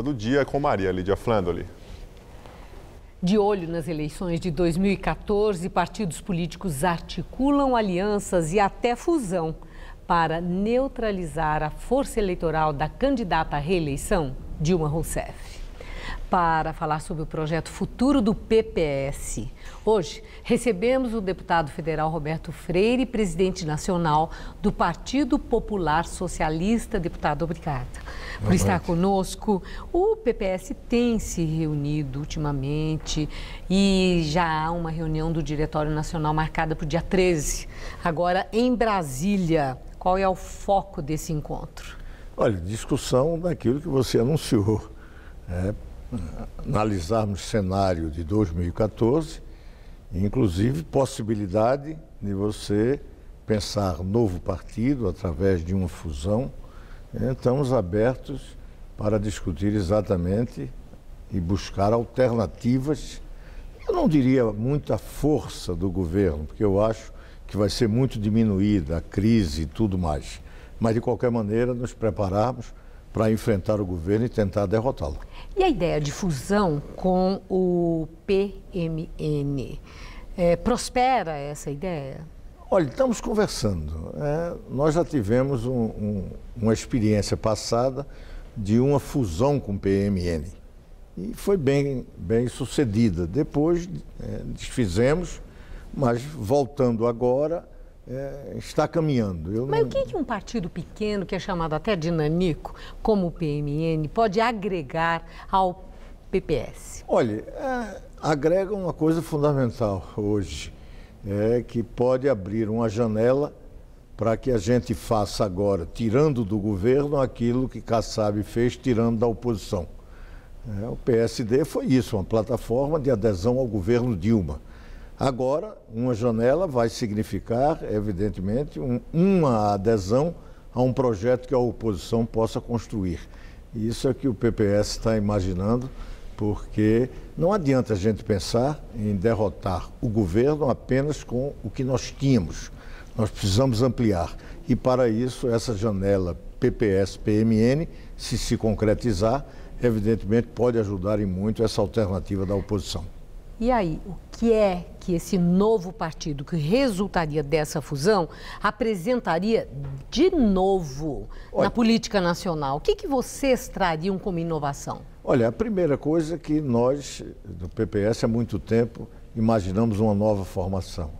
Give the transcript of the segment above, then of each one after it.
do dia com Maria Lídia Flandoli. De olho nas eleições de 2014, partidos políticos articulam alianças e até fusão para neutralizar a força eleitoral da candidata à reeleição, Dilma Rousseff para falar sobre o projeto futuro do PPS. Hoje, recebemos o deputado federal Roberto Freire, presidente nacional do Partido Popular Socialista. Deputado, obrigada Boa por noite. estar conosco. O PPS tem se reunido ultimamente e já há uma reunião do Diretório Nacional marcada para o dia 13, agora em Brasília. Qual é o foco desse encontro? Olha, discussão daquilo que você anunciou. É, analisarmos o cenário de 2014, inclusive possibilidade de você pensar novo partido através de uma fusão. Né, estamos abertos para discutir exatamente e buscar alternativas. Eu não diria muita força do governo, porque eu acho que vai ser muito diminuída a crise e tudo mais. Mas, de qualquer maneira, nos prepararmos para enfrentar o governo e tentar derrotá-lo. E a ideia de fusão com o PMN? É, prospera essa ideia? Olha, estamos conversando. É, nós já tivemos um, um, uma experiência passada de uma fusão com o PMN. E foi bem, bem sucedida. Depois é, desfizemos, mas voltando agora é, está caminhando. Eu Mas não... o que, é que um partido pequeno, que é chamado até de nanico, como o PMN, pode agregar ao PPS? Olha, é, agrega uma coisa fundamental hoje, é que pode abrir uma janela para que a gente faça agora, tirando do governo aquilo que Kassab fez, tirando da oposição. É, o PSD foi isso, uma plataforma de adesão ao governo Dilma. Agora, uma janela vai significar, evidentemente, um, uma adesão a um projeto que a oposição possa construir. E isso é que o PPS está imaginando, porque não adianta a gente pensar em derrotar o governo apenas com o que nós tínhamos. Nós precisamos ampliar. E para isso, essa janela PPS-PMN, se se concretizar, evidentemente pode ajudar em muito essa alternativa da oposição. E aí, que é que esse novo partido que resultaria dessa fusão apresentaria de novo Olha, na política nacional? O que, que vocês trariam como inovação? Olha, a primeira coisa é que nós, do PPS, há muito tempo imaginamos uma nova formação.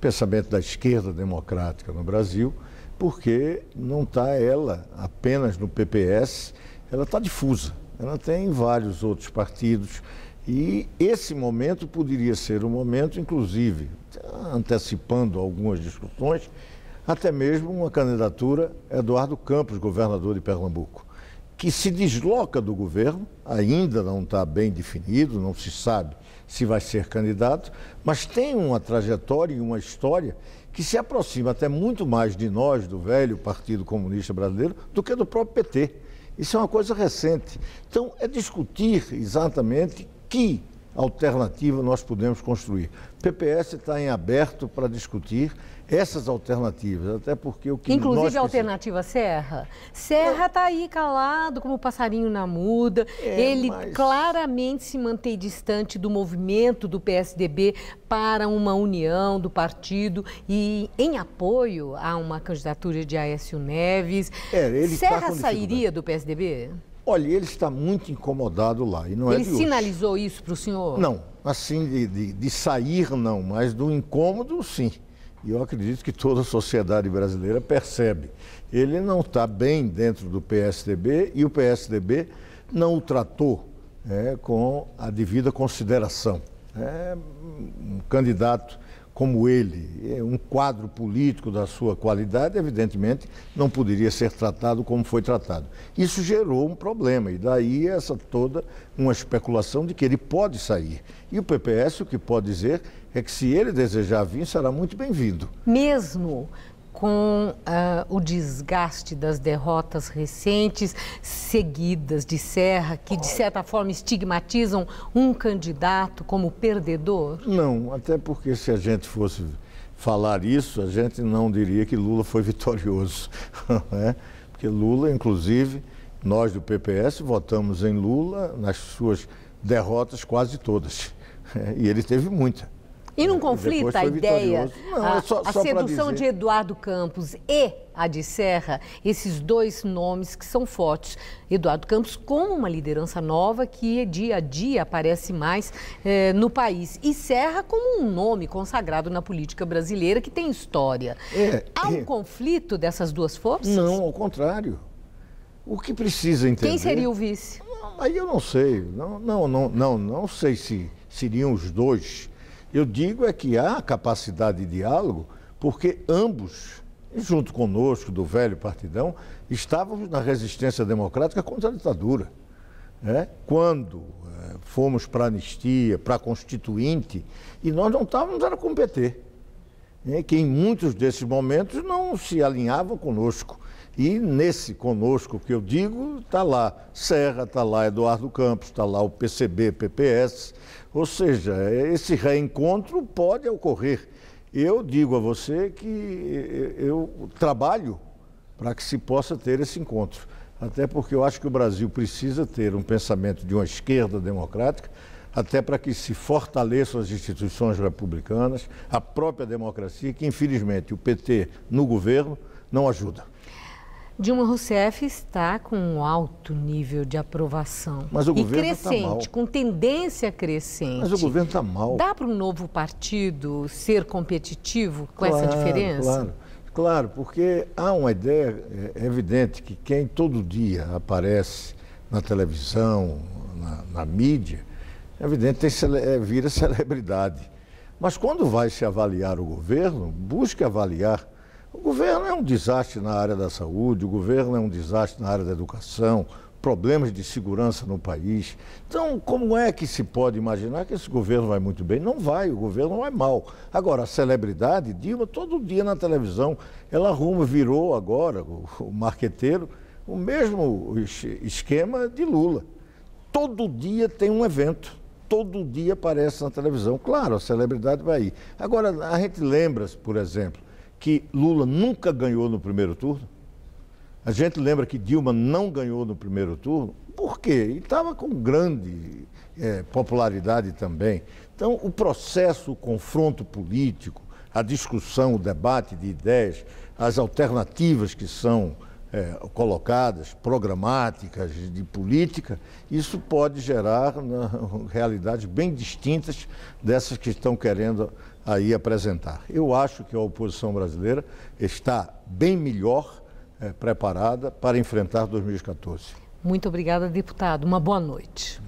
Pensamento da esquerda democrática no Brasil, porque não está ela apenas no PPS, ela está difusa. Ela tem vários outros partidos e esse momento poderia ser um momento, inclusive, antecipando algumas discussões, até mesmo uma candidatura Eduardo Campos, governador de Pernambuco, que se desloca do governo, ainda não está bem definido, não se sabe se vai ser candidato, mas tem uma trajetória e uma história que se aproxima até muito mais de nós, do velho Partido Comunista Brasileiro, do que do próprio PT. Isso é uma coisa recente. Então, é discutir exatamente que alternativa nós podemos construir. O PPS está em aberto para discutir essas alternativas, até porque o que Inclusive nós a alternativa Serra. Serra está aí calado como um passarinho na muda. É, Ele mas... claramente se mantém distante do movimento do PSDB para uma união do partido e em apoio a uma candidatura de Aécio Neves. É, tá Serra tá sairia do PSDB? Olha, ele está muito incomodado lá. E não é ele é de sinalizou hoje. isso para o senhor? Não, assim de, de, de sair não, mas do incômodo sim. E eu acredito que toda a sociedade brasileira percebe. Ele não está bem dentro do PSDB e o PSDB não o tratou é, com a devida consideração. É um candidato como ele, é um quadro político da sua qualidade, evidentemente não poderia ser tratado como foi tratado. Isso gerou um problema e daí essa toda uma especulação de que ele pode sair. E o PPS o que pode dizer é que se ele desejar vir, será muito bem-vindo. Mesmo com uh, o desgaste das derrotas recentes, seguidas de Serra, que de certa forma estigmatizam um candidato como perdedor? Não, até porque se a gente fosse falar isso, a gente não diria que Lula foi vitorioso. Né? Porque Lula, inclusive, nós do PPS votamos em Lula nas suas derrotas quase todas. Né? E ele teve muita. E não conflita a ideia, não, é a, só, a só sedução de Eduardo Campos e a de Serra, esses dois nomes que são fortes. Eduardo Campos com uma liderança nova que dia a dia aparece mais eh, no país. E Serra como um nome consagrado na política brasileira que tem história. É, Há é. um é. conflito dessas duas forças? Não, ao contrário. O que precisa entender... Quem seria o vice? aí eu não sei. Não, não, não, não, não sei se seriam os dois eu digo é que há capacidade de diálogo, porque ambos, junto conosco do velho partidão, estávamos na resistência democrática contra a ditadura. Né? Quando é, fomos para a anistia, para a constituinte, e nós não estávamos, era com o PT né, que em muitos desses momentos não se alinhavam conosco. E nesse conosco que eu digo, está lá Serra, está lá Eduardo Campos, está lá o PCB, PPS. Ou seja, esse reencontro pode ocorrer. Eu digo a você que eu trabalho para que se possa ter esse encontro. Até porque eu acho que o Brasil precisa ter um pensamento de uma esquerda democrática até para que se fortaleçam as instituições republicanas, a própria democracia, que infelizmente o PT no governo não ajuda. Dilma Rousseff está com um alto nível de aprovação. Mas o e governo está mal. com tendência crescente. Mas o governo está mal. Dá para um novo partido ser competitivo com claro, essa diferença? Claro, claro, porque há uma ideia é evidente que quem todo dia aparece na televisão, na, na mídia, é evidente, tem, é, vira celebridade. Mas quando vai se avaliar o governo, busque avaliar. O governo é um desastre na área da saúde, o governo é um desastre na área da educação, problemas de segurança no país. Então, como é que se pode imaginar que esse governo vai muito bem? Não vai, o governo vai mal. Agora, a celebridade, Dilma, todo dia na televisão, ela arruma, virou agora, o, o marqueteiro, o mesmo esquema de Lula. Todo dia tem um evento todo dia aparece na televisão. Claro, a celebridade vai aí. Agora, a gente lembra, por exemplo, que Lula nunca ganhou no primeiro turno. A gente lembra que Dilma não ganhou no primeiro turno. Por quê? E estava com grande é, popularidade também. Então, o processo, o confronto político, a discussão, o debate de ideias, as alternativas que são é, colocadas, programáticas, de política, isso pode gerar né, realidades bem distintas dessas que estão querendo aí apresentar. Eu acho que a oposição brasileira está bem melhor é, preparada para enfrentar 2014. Muito obrigada, deputado. Uma boa noite.